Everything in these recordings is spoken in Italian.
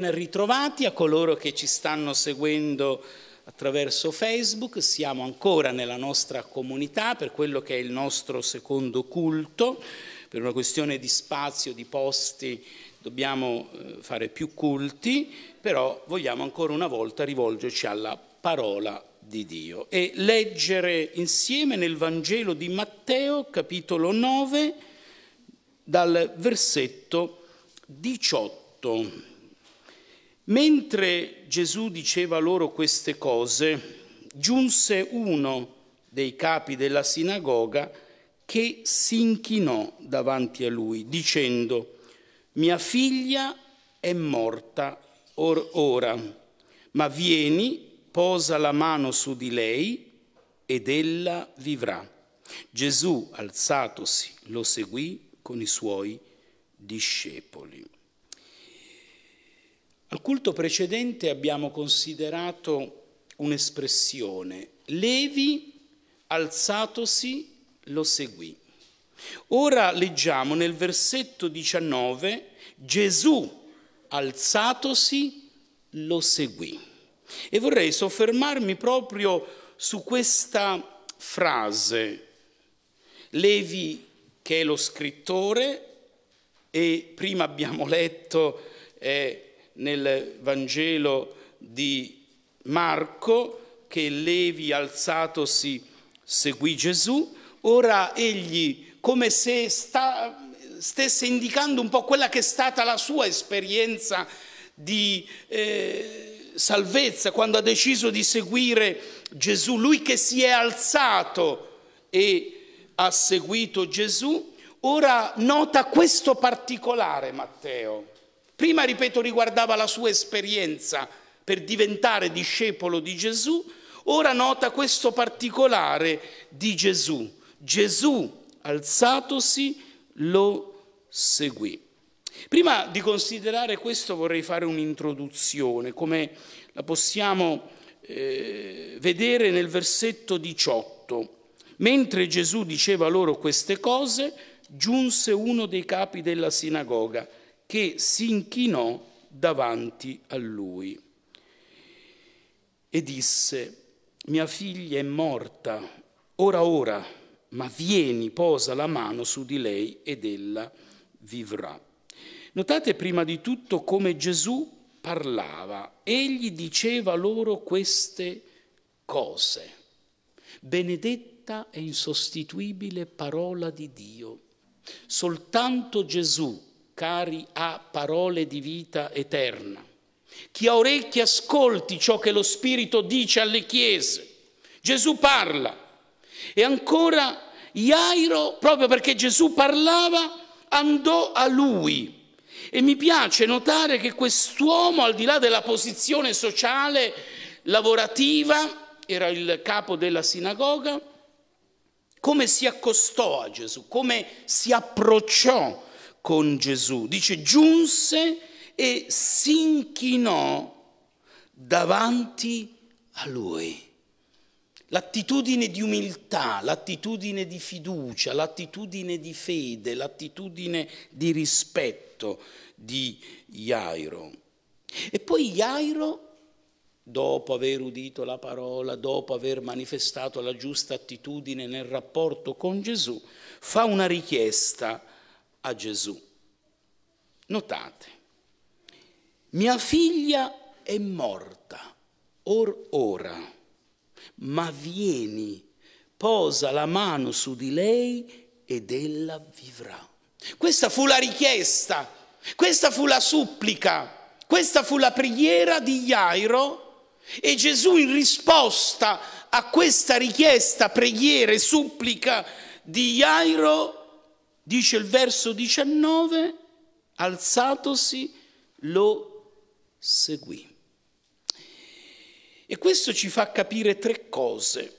ritrovati a coloro che ci stanno seguendo attraverso Facebook, siamo ancora nella nostra comunità per quello che è il nostro secondo culto, per una questione di spazio, di posti, dobbiamo eh, fare più culti, però vogliamo ancora una volta rivolgerci alla parola di Dio e leggere insieme nel Vangelo di Matteo capitolo 9 dal versetto 18. Mentre Gesù diceva loro queste cose, giunse uno dei capi della sinagoga che si inchinò davanti a lui, dicendo, mia figlia è morta or ora, ma vieni, posa la mano su di lei ed ella vivrà. Gesù, alzatosi, lo seguì con i suoi discepoli. Al culto precedente abbiamo considerato un'espressione, Levi alzatosi lo seguì. Ora leggiamo nel versetto 19, Gesù alzatosi lo seguì. E vorrei soffermarmi proprio su questa frase. Levi, che è lo scrittore, e prima abbiamo letto... Eh, nel Vangelo di Marco che Levi alzatosi seguì Gesù, ora egli come se sta, stesse indicando un po' quella che è stata la sua esperienza di eh, salvezza quando ha deciso di seguire Gesù, lui che si è alzato e ha seguito Gesù, ora nota questo particolare Matteo Prima, ripeto, riguardava la sua esperienza per diventare discepolo di Gesù, ora nota questo particolare di Gesù. Gesù, alzatosi, lo seguì. Prima di considerare questo vorrei fare un'introduzione, come la possiamo eh, vedere nel versetto 18. Mentre Gesù diceva loro queste cose, giunse uno dei capi della sinagoga, che si inchinò davanti a lui e disse, mia figlia è morta, ora ora, ma vieni, posa la mano su di lei ed ella vivrà. Notate prima di tutto come Gesù parlava, egli diceva loro queste cose. Benedetta e insostituibile parola di Dio. Soltanto Gesù cari a parole di vita eterna. Chi ha orecchi ascolti ciò che lo Spirito dice alle chiese. Gesù parla. E ancora Iairo, proprio perché Gesù parlava, andò a lui. E mi piace notare che quest'uomo, al di là della posizione sociale, lavorativa, era il capo della sinagoga, come si accostò a Gesù, come si approcciò con Gesù. Dice giunse e si inchinò davanti a lui. L'attitudine di umiltà, l'attitudine di fiducia, l'attitudine di fede, l'attitudine di rispetto di Jairo. E poi Jairo, dopo aver udito la parola, dopo aver manifestato la giusta attitudine nel rapporto con Gesù, fa una richiesta a Gesù. Notate, mia figlia è morta, or ora, ma vieni, posa la mano su di lei ed ella vivrà. Questa fu la richiesta, questa fu la supplica, questa fu la preghiera di Jairo e Gesù in risposta a questa richiesta, preghiera e supplica di Jairo Dice il verso 19, alzatosi lo seguì. E questo ci fa capire tre cose.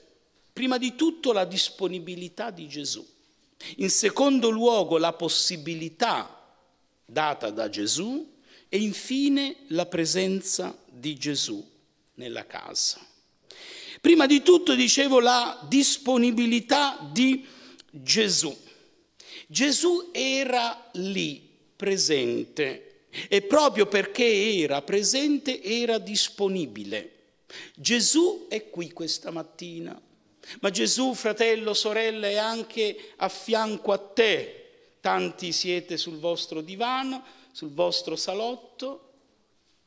Prima di tutto la disponibilità di Gesù. In secondo luogo la possibilità data da Gesù e infine la presenza di Gesù nella casa. Prima di tutto, dicevo, la disponibilità di Gesù. Gesù era lì, presente, e proprio perché era presente era disponibile. Gesù è qui questa mattina, ma Gesù, fratello, sorella, è anche a fianco a te. Tanti siete sul vostro divano, sul vostro salotto,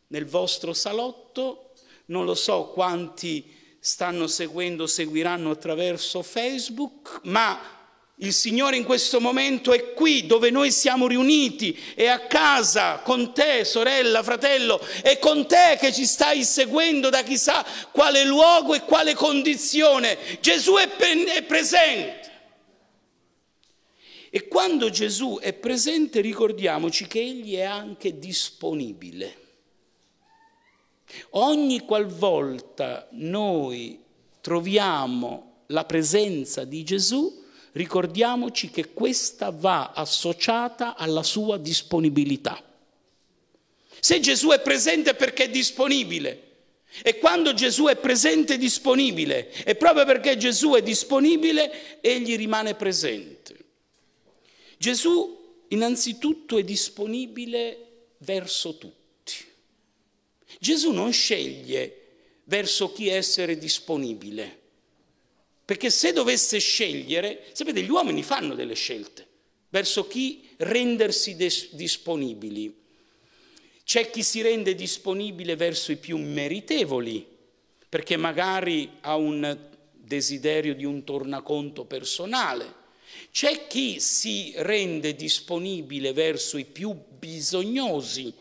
nel vostro salotto, non lo so quanti stanno seguendo, seguiranno attraverso Facebook, ma il Signore in questo momento è qui dove noi siamo riuniti, è a casa con te, sorella, fratello, è con te che ci stai seguendo da chissà quale luogo e quale condizione. Gesù è, è presente. E quando Gesù è presente ricordiamoci che Egli è anche disponibile. Ogni qualvolta noi troviamo la presenza di Gesù, ricordiamoci che questa va associata alla sua disponibilità. Se Gesù è presente perché è disponibile, e quando Gesù è presente e disponibile, e proprio perché Gesù è disponibile, egli rimane presente. Gesù innanzitutto è disponibile verso tutti. Gesù non sceglie verso chi essere disponibile. Perché se dovesse scegliere, sapete, gli uomini fanno delle scelte verso chi rendersi disponibili. C'è chi si rende disponibile verso i più meritevoli, perché magari ha un desiderio di un tornaconto personale. C'è chi si rende disponibile verso i più bisognosi,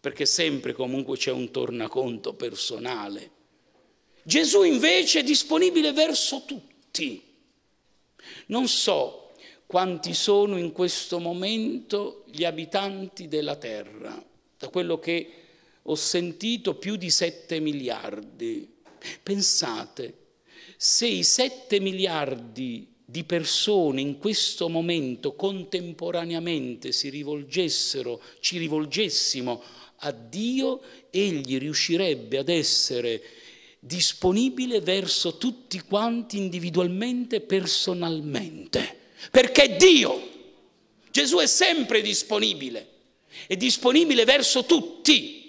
perché sempre comunque c'è un tornaconto personale. Gesù invece è disponibile verso tutti. Non so quanti sono in questo momento gli abitanti della terra, da quello che ho sentito più di 7 miliardi. Pensate, se i 7 miliardi di persone in questo momento contemporaneamente si rivolgessero, ci rivolgessimo a Dio, egli riuscirebbe ad essere disponibile verso tutti quanti individualmente, personalmente, perché Dio, Gesù è sempre disponibile, è disponibile verso tutti.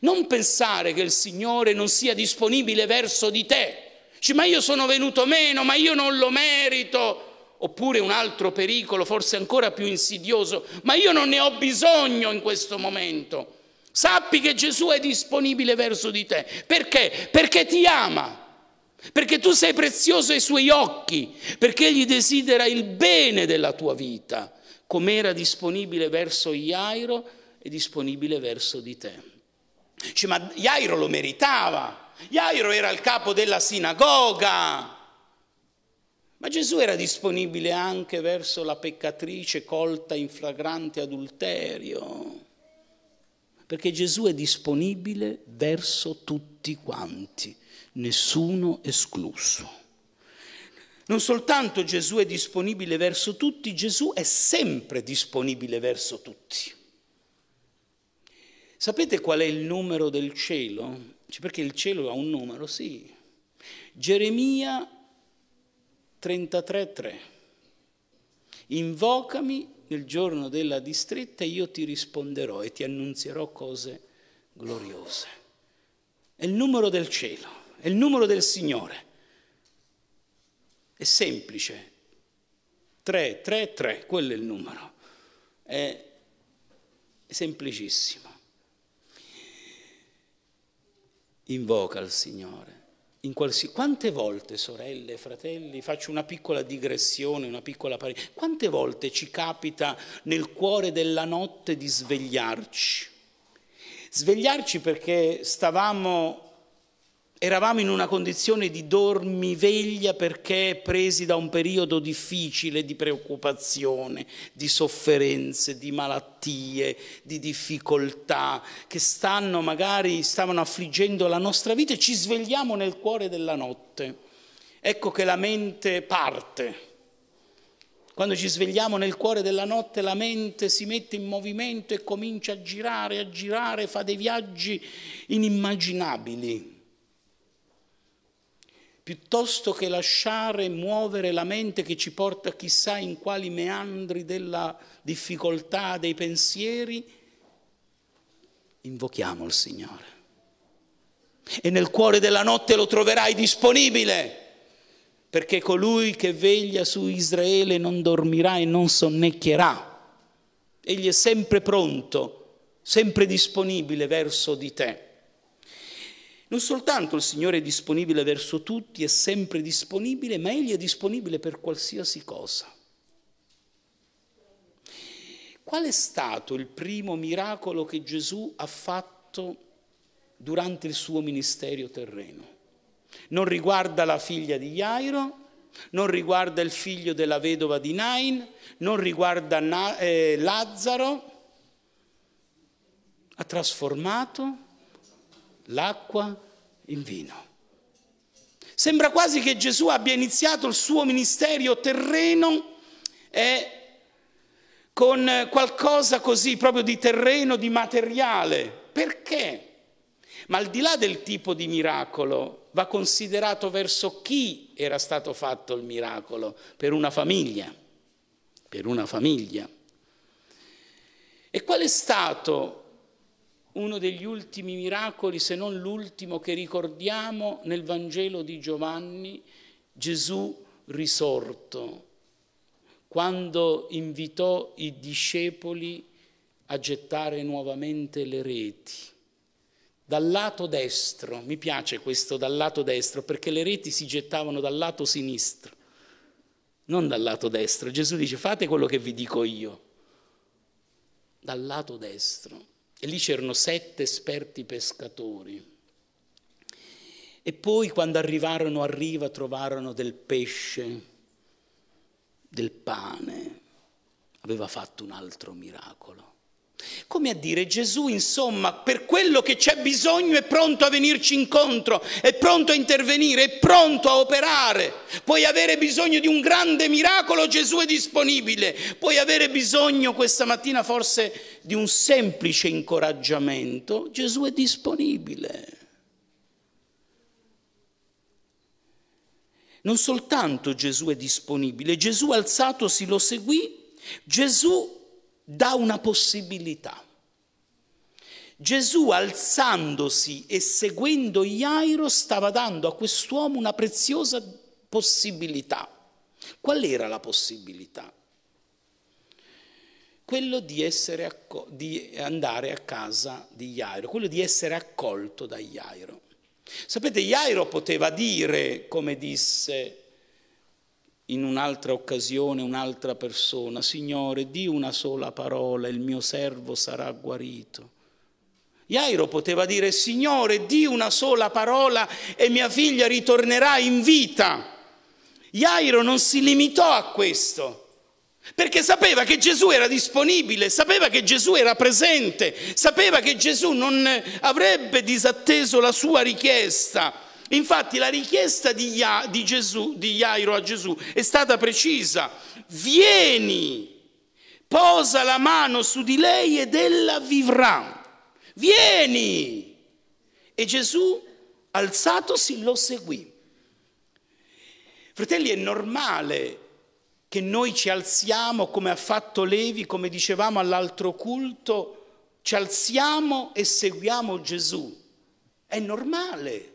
Non pensare che il Signore non sia disponibile verso di te. Dici, ma io sono venuto meno, ma io non lo merito. Oppure un altro pericolo, forse ancora più insidioso, ma io non ne ho bisogno in questo momento. Sappi che Gesù è disponibile verso di te. Perché? Perché ti ama. Perché tu sei prezioso ai suoi occhi, perché egli desidera il bene della tua vita, come era disponibile verso Iairo è disponibile verso di te. Cioè, ma Iairo lo meritava, Iairo era il capo della sinagoga, ma Gesù era disponibile anche verso la peccatrice colta in flagrante adulterio perché Gesù è disponibile verso tutti quanti, nessuno escluso. Non soltanto Gesù è disponibile verso tutti, Gesù è sempre disponibile verso tutti. Sapete qual è il numero del cielo? Cioè perché il cielo ha un numero, sì. Geremia 33.3. Invocami nel giorno della distretta io ti risponderò e ti annunzierò cose gloriose. È il numero del cielo, è il numero del Signore. È semplice. 3, 3, 3, quello è il numero. È semplicissimo. Invoca il Signore Qualsi... Quante volte, sorelle, fratelli, faccio una piccola digressione, una piccola pari... Quante volte ci capita nel cuore della notte di svegliarci? Svegliarci perché stavamo eravamo in una condizione di dormiveglia perché presi da un periodo difficile di preoccupazione, di sofferenze, di malattie, di difficoltà che stanno magari stavano affliggendo la nostra vita e ci svegliamo nel cuore della notte. Ecco che la mente parte. Quando ci svegliamo nel cuore della notte la mente si mette in movimento e comincia a girare, a girare, fa dei viaggi inimmaginabili piuttosto che lasciare muovere la mente che ci porta chissà in quali meandri della difficoltà dei pensieri, invochiamo il Signore. E nel cuore della notte lo troverai disponibile, perché colui che veglia su Israele non dormirà e non sonnecchierà. Egli è sempre pronto, sempre disponibile verso di te. Non soltanto il Signore è disponibile verso tutti, è sempre disponibile, ma Egli è disponibile per qualsiasi cosa. Qual è stato il primo miracolo che Gesù ha fatto durante il suo ministerio terreno? Non riguarda la figlia di Jairo, non riguarda il figlio della vedova di Nain, non riguarda eh, Lazzaro. Ha trasformato l'acqua in vino. Sembra quasi che Gesù abbia iniziato il suo ministero terreno eh, con qualcosa così proprio di terreno, di materiale. Perché? Ma al di là del tipo di miracolo, va considerato verso chi era stato fatto il miracolo, per una famiglia, per una famiglia. E qual è stato uno degli ultimi miracoli, se non l'ultimo che ricordiamo nel Vangelo di Giovanni, Gesù risorto, quando invitò i discepoli a gettare nuovamente le reti. Dal lato destro, mi piace questo dal lato destro, perché le reti si gettavano dal lato sinistro, non dal lato destro. Gesù dice fate quello che vi dico io, dal lato destro. E lì c'erano sette esperti pescatori. E poi quando arrivarono a riva trovarono del pesce, del pane. Aveva fatto un altro miracolo. Come a dire Gesù, insomma, per quello che c'è bisogno è pronto a venirci incontro, è pronto a intervenire, è pronto a operare. Puoi avere bisogno di un grande miracolo, Gesù è disponibile. Puoi avere bisogno questa mattina forse di un semplice incoraggiamento, Gesù è disponibile. Non soltanto Gesù è disponibile, Gesù alzatosi lo seguì, Gesù dà una possibilità. Gesù alzandosi e seguendo Jairo stava dando a quest'uomo una preziosa possibilità. Qual era la possibilità? Quello di, di andare a casa di Jairo, quello di essere accolto da Jairo. Sapete, Jairo poteva dire, come disse in un'altra occasione un'altra persona, Signore, di una sola parola, il mio servo sarà guarito. Jairo poteva dire, Signore, di una sola parola e mia figlia ritornerà in vita. Jairo non si limitò a questo, perché sapeva che Gesù era disponibile, sapeva che Gesù era presente, sapeva che Gesù non avrebbe disatteso la sua richiesta. Infatti la richiesta di, Ia, di, Gesù, di Iairo a Gesù è stata precisa. Vieni, posa la mano su di lei ed ella vivrà. Vieni! E Gesù, alzatosi, lo seguì. Fratelli, è normale che noi ci alziamo come ha fatto Levi, come dicevamo all'altro culto, ci alziamo e seguiamo Gesù. È normale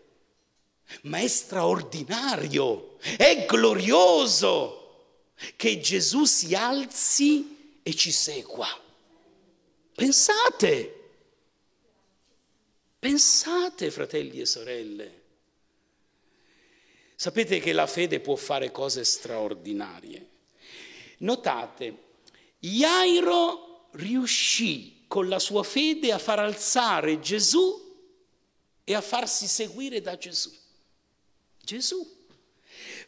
ma è straordinario, è glorioso che Gesù si alzi e ci segua. Pensate, pensate fratelli e sorelle. Sapete che la fede può fare cose straordinarie. Notate, Jairo riuscì con la sua fede a far alzare Gesù e a farsi seguire da Gesù. Gesù.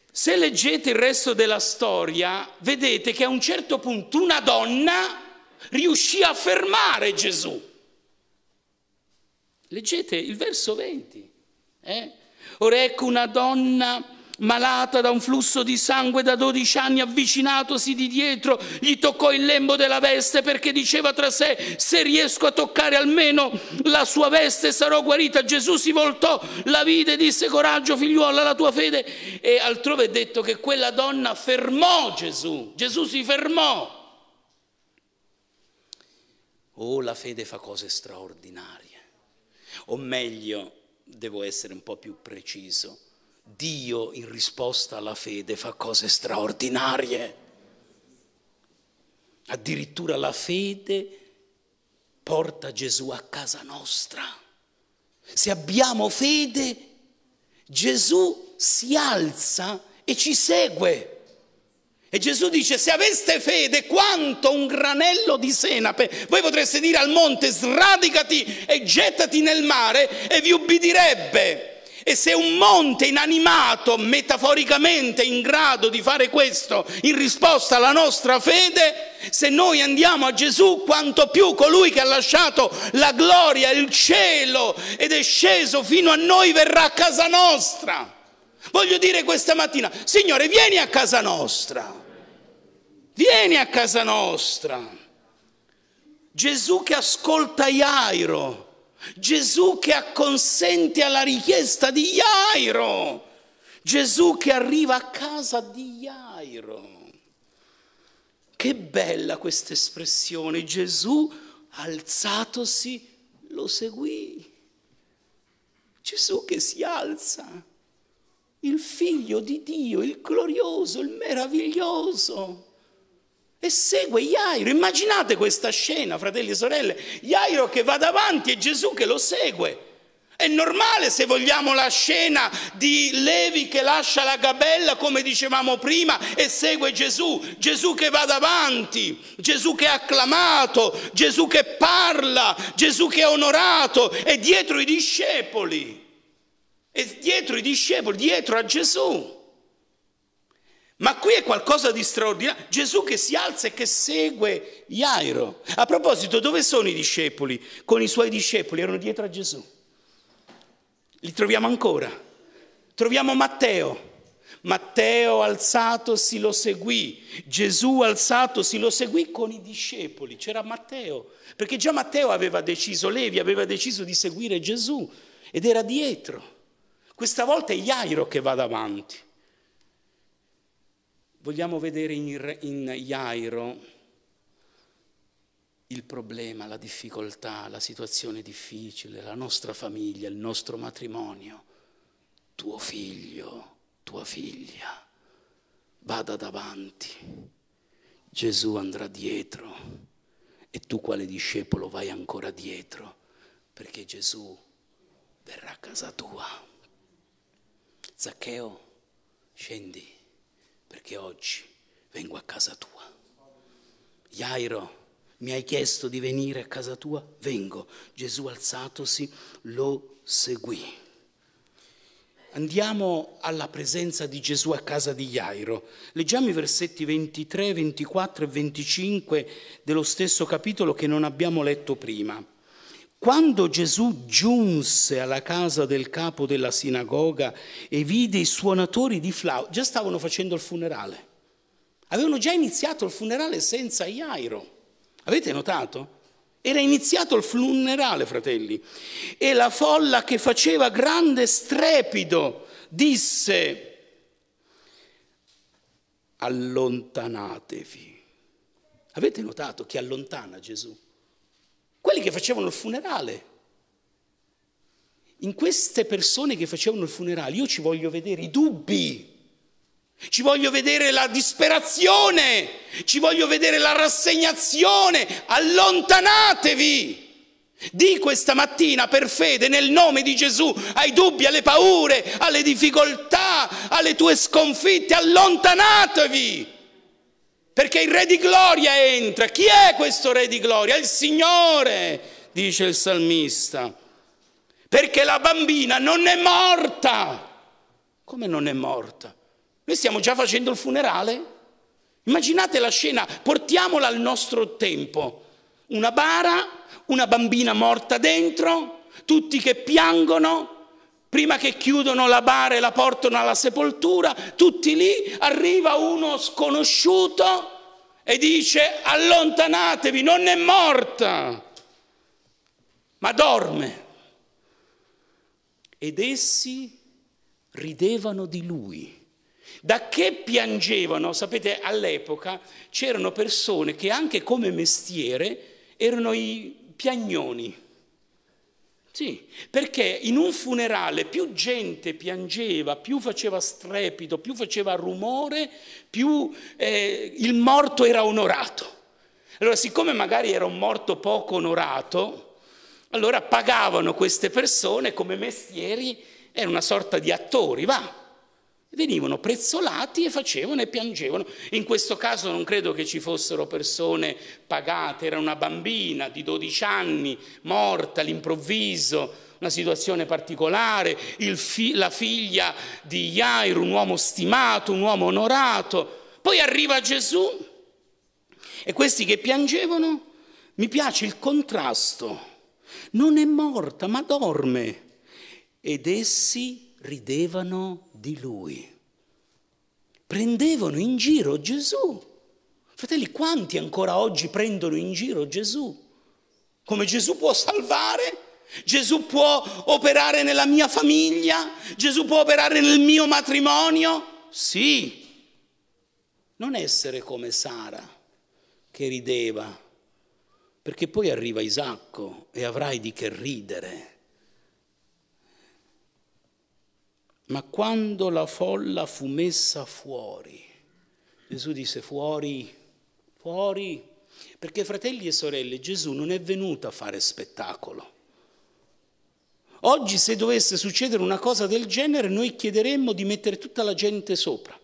Se leggete il resto della storia, vedete che a un certo punto una donna riuscì a fermare Gesù. Leggete il verso 20. Eh? Ora ecco una donna malata da un flusso di sangue da 12 anni, avvicinatosi di dietro, gli toccò il lembo della veste perché diceva tra sé, se riesco a toccare almeno la sua veste sarò guarita. Gesù si voltò, la vide e disse, coraggio figliuola, la tua fede. E altrove è detto che quella donna fermò Gesù, Gesù si fermò. Oh, la fede fa cose straordinarie. O meglio, devo essere un po' più preciso Dio in risposta alla fede fa cose straordinarie. Addirittura la fede porta Gesù a casa nostra. Se abbiamo fede, Gesù si alza e ci segue. E Gesù dice, se aveste fede quanto un granello di senape, voi potreste dire al monte, sradicati e gettati nel mare e vi ubbidirebbe. E se un monte inanimato, metaforicamente in grado di fare questo in risposta alla nostra fede, se noi andiamo a Gesù, quanto più colui che ha lasciato la gloria, il cielo ed è sceso fino a noi verrà a casa nostra. Voglio dire questa mattina, Signore, vieni a casa nostra. Vieni a casa nostra. Gesù che ascolta Iairo Gesù che acconsente alla richiesta di Jairo, Gesù che arriva a casa di Jairo. Che bella questa espressione, Gesù alzatosi lo seguì. Gesù che si alza, il figlio di Dio, il glorioso, il meraviglioso e segue Iairo. Immaginate questa scena, fratelli e sorelle, Iairo che va davanti e Gesù che lo segue. È normale se vogliamo la scena di Levi che lascia la gabella, come dicevamo prima, e segue Gesù, Gesù che va davanti, Gesù che è acclamato, Gesù che parla, Gesù che è onorato, e dietro i discepoli, e dietro i discepoli, dietro a Gesù. Ma qui è qualcosa di straordinario. Gesù che si alza e che segue Iairo. A proposito, dove sono i discepoli? Con i suoi discepoli erano dietro a Gesù. Li troviamo ancora. Troviamo Matteo. Matteo alzatosi lo seguì, Gesù alzatosi lo seguì con i discepoli, c'era Matteo, perché già Matteo aveva deciso, Levi aveva deciso di seguire Gesù ed era dietro. Questa volta è Iairo che va davanti. Vogliamo vedere in, in Iairo il problema, la difficoltà, la situazione difficile, la nostra famiglia, il nostro matrimonio. Tuo figlio, tua figlia, vada davanti, Gesù andrà dietro e tu quale discepolo vai ancora dietro, perché Gesù verrà a casa tua. Zaccheo, scendi perché oggi vengo a casa tua. Jairo, mi hai chiesto di venire a casa tua? Vengo. Gesù alzatosi lo seguì. Andiamo alla presenza di Gesù a casa di Jairo. Leggiamo i versetti 23, 24 e 25 dello stesso capitolo che non abbiamo letto prima. Quando Gesù giunse alla casa del capo della sinagoga e vide i suonatori di flauto, già stavano facendo il funerale. Avevano già iniziato il funerale senza Iairo. Avete notato? Era iniziato il funerale, fratelli. E la folla che faceva grande strepito disse, allontanatevi. Avete notato che allontana Gesù? quelli che facevano il funerale. In queste persone che facevano il funerale io ci voglio vedere i dubbi, ci voglio vedere la disperazione, ci voglio vedere la rassegnazione, allontanatevi. Di questa mattina per fede nel nome di Gesù ai dubbi, alle paure, alle difficoltà, alle tue sconfitte, allontanatevi perché il Re di gloria entra. Chi è questo Re di gloria? il Signore, dice il salmista, perché la bambina non è morta. Come non è morta? Noi stiamo già facendo il funerale? Immaginate la scena, portiamola al nostro tempo. Una bara, una bambina morta dentro, tutti che piangono, prima che chiudono la bara e la portano alla sepoltura, tutti lì arriva uno sconosciuto e dice allontanatevi, non è morta, ma dorme. Ed essi ridevano di lui. Da che piangevano? Sapete, all'epoca c'erano persone che anche come mestiere erano i piagnoni sì, perché in un funerale più gente piangeva, più faceva strepito, più faceva rumore, più eh, il morto era onorato. Allora, siccome magari era un morto poco onorato, allora pagavano queste persone come mestieri, era una sorta di attori, va, venivano prezzolati e facevano e piangevano. In questo caso non credo che ci fossero persone pagate, era una bambina di 12 anni morta all'improvviso, una situazione particolare, fi la figlia di Iair, un uomo stimato, un uomo onorato. Poi arriva Gesù e questi che piangevano, mi piace il contrasto, non è morta ma dorme ed essi ridevano di lui. Prendevano in giro Gesù. Fratelli, quanti ancora oggi prendono in giro Gesù? Come Gesù può salvare? Gesù può operare nella mia famiglia? Gesù può operare nel mio matrimonio? Sì. Non essere come Sara che rideva, perché poi arriva Isacco e avrai di che ridere. Ma quando la folla fu messa fuori, Gesù disse fuori, fuori, perché fratelli e sorelle, Gesù non è venuto a fare spettacolo. Oggi se dovesse succedere una cosa del genere, noi chiederemmo di mettere tutta la gente sopra.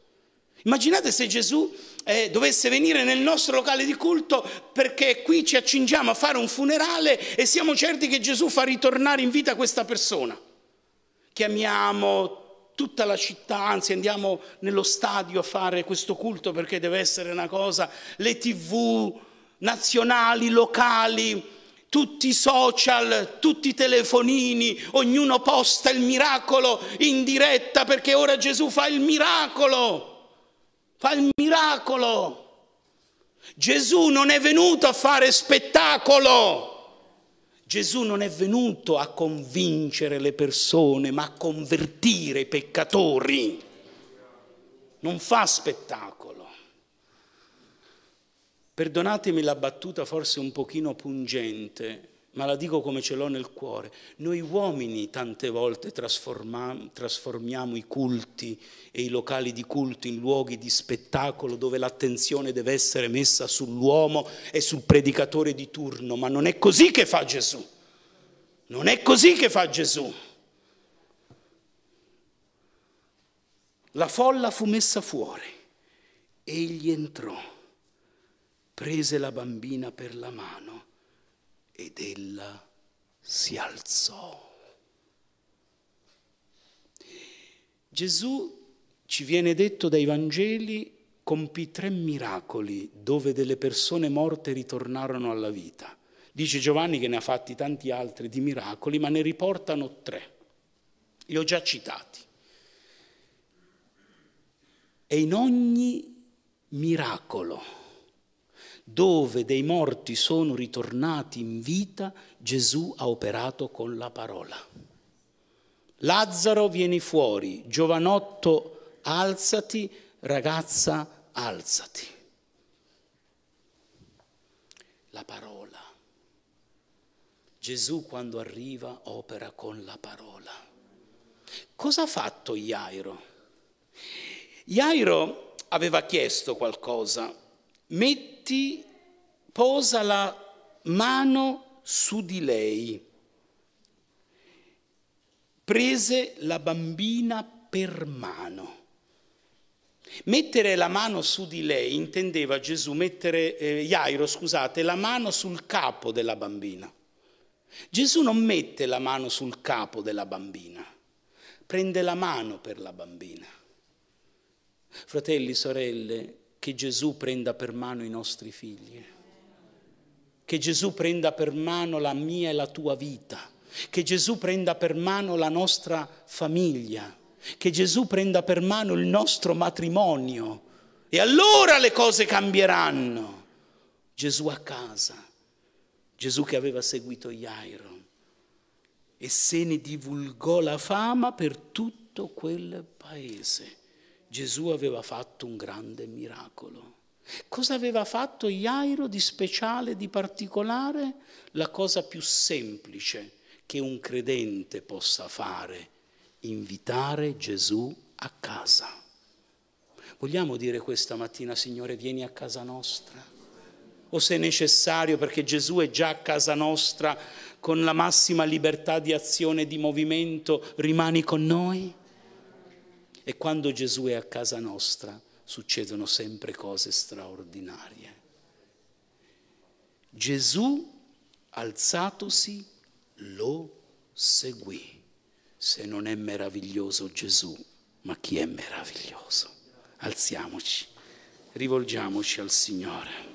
Immaginate se Gesù eh, dovesse venire nel nostro locale di culto perché qui ci accingiamo a fare un funerale e siamo certi che Gesù fa ritornare in vita questa persona. Chiamiamo tutta la città, anzi andiamo nello stadio a fare questo culto perché deve essere una cosa, le tv nazionali, locali, tutti i social, tutti i telefonini, ognuno posta il miracolo in diretta perché ora Gesù fa il miracolo, fa il miracolo. Gesù non è venuto a fare spettacolo. Gesù non è venuto a convincere le persone, ma a convertire i peccatori. Non fa spettacolo. Perdonatemi la battuta forse un pochino pungente, ma la dico come ce l'ho nel cuore. Noi uomini tante volte trasformiamo i culti e i locali di culto in luoghi di spettacolo dove l'attenzione deve essere messa sull'uomo e sul predicatore di turno, ma non è così che fa Gesù. Non è così che fa Gesù. La folla fu messa fuori. Egli entrò, prese la bambina per la mano ed ella si alzò. Gesù ci viene detto dai Vangeli compì tre miracoli dove delle persone morte ritornarono alla vita. Dice Giovanni che ne ha fatti tanti altri di miracoli, ma ne riportano tre. Li ho già citati. E in ogni miracolo dove dei morti sono ritornati in vita, Gesù ha operato con la parola. Lazzaro vieni fuori, giovanotto alzati, ragazza alzati. La parola. Gesù quando arriva opera con la parola. Cosa ha fatto Iairo? Iairo aveva chiesto qualcosa. Metti ti posa la mano su di lei. Prese la bambina per mano. Mettere la mano su di lei intendeva Gesù mettere, eh, Iairo, scusate, la mano sul capo della bambina. Gesù non mette la mano sul capo della bambina, prende la mano per la bambina. Fratelli, sorelle, che Gesù prenda per mano i nostri figli, che Gesù prenda per mano la mia e la tua vita, che Gesù prenda per mano la nostra famiglia, che Gesù prenda per mano il nostro matrimonio e allora le cose cambieranno. Gesù a casa, Gesù che aveva seguito Iairo e se ne divulgò la fama per tutto quel paese. Gesù aveva fatto un grande miracolo. Cosa aveva fatto Iairo di speciale, di particolare? La cosa più semplice che un credente possa fare, invitare Gesù a casa. Vogliamo dire questa mattina, Signore, vieni a casa nostra? o se è necessario, perché Gesù è già a casa nostra, con la massima libertà di azione e di movimento, rimani con noi? E quando Gesù è a casa nostra succedono sempre cose straordinarie. Gesù, alzatosi, lo seguì. Se non è meraviglioso Gesù, ma chi è meraviglioso? Alziamoci, rivolgiamoci al Signore.